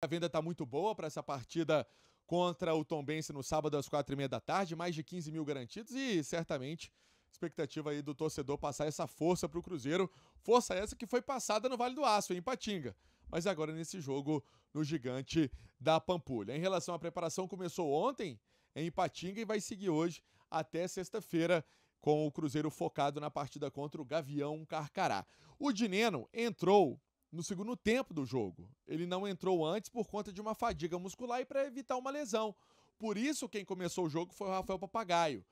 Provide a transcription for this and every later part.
A venda está muito boa para essa partida contra o Tombense no sábado às quatro e meia da tarde, mais de 15 mil garantidos e certamente expectativa aí do torcedor passar essa força para o Cruzeiro, força essa que foi passada no Vale do Aço, em Patinga, mas agora nesse jogo no Gigante da Pampulha. Em relação à preparação, começou ontem em Patinga e vai seguir hoje até sexta-feira com o Cruzeiro focado na partida contra o Gavião Carcará. O Dineno entrou no segundo tempo do jogo. Ele não entrou antes por conta de uma fadiga muscular e para evitar uma lesão. Por isso, quem começou o jogo foi o Rafael Papagaio.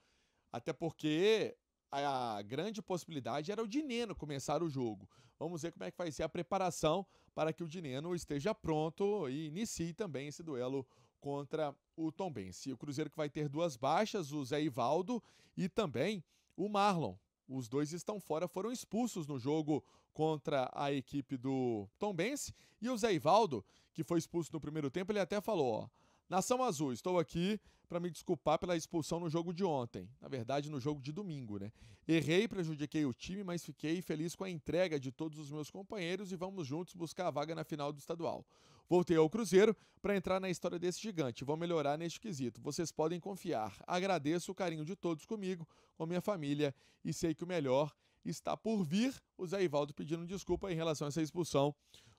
Até porque a grande possibilidade era o Dineno começar o jogo. Vamos ver como é que vai ser a preparação para que o Dineno esteja pronto e inicie também esse duelo contra o Tombense. O Cruzeiro que vai ter duas baixas, o Zé Ivaldo e também o Marlon, os dois estão fora, foram expulsos no jogo contra a equipe do Tom Bense. E o Zé Ivaldo, que foi expulso no primeiro tempo, ele até falou: ó, Nação Azul, estou aqui para me desculpar pela expulsão no jogo de ontem. Na verdade, no jogo de domingo, né? Errei, prejudiquei o time, mas fiquei feliz com a entrega de todos os meus companheiros e vamos juntos buscar a vaga na final do estadual. Voltei ao Cruzeiro para entrar na história desse gigante. Vou melhorar neste quesito. Vocês podem confiar. Agradeço o carinho de todos comigo, com minha família e sei que o melhor está por vir. O Zé Ivaldo pedindo desculpa em relação a essa expulsão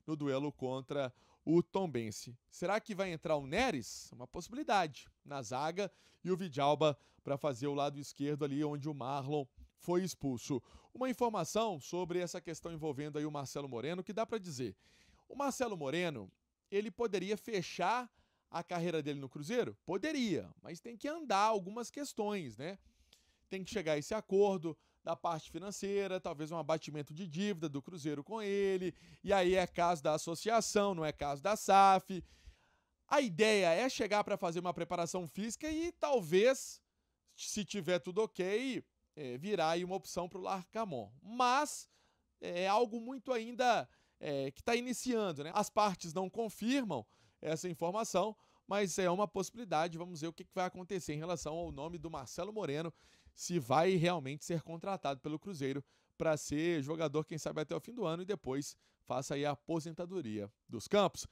no duelo contra o Tombense. Será que vai entrar o Neres? Uma possibilidade na zaga e o Vidalba para fazer o lado esquerdo ali onde o Marlon foi expulso. Uma informação sobre essa questão envolvendo aí o Marcelo Moreno que dá para dizer. O Marcelo Moreno, ele poderia fechar a carreira dele no Cruzeiro? Poderia, mas tem que andar algumas questões, né? Tem que chegar a esse acordo, da parte financeira, talvez um abatimento de dívida do Cruzeiro com ele, e aí é caso da associação, não é caso da SAF. A ideia é chegar para fazer uma preparação física e talvez, se tiver tudo ok, é, virar aí uma opção para o Larcamon. Mas é, é algo muito ainda é, que está iniciando, né? As partes não confirmam essa informação, mas é uma possibilidade. Vamos ver o que, vai acontecer em relação ao nome do Marcelo Moreno, se vai realmente ser contratado pelo Cruzeiro para ser jogador, quem sabe, até o fim do ano e depois faça aí a aposentadoria dos campos.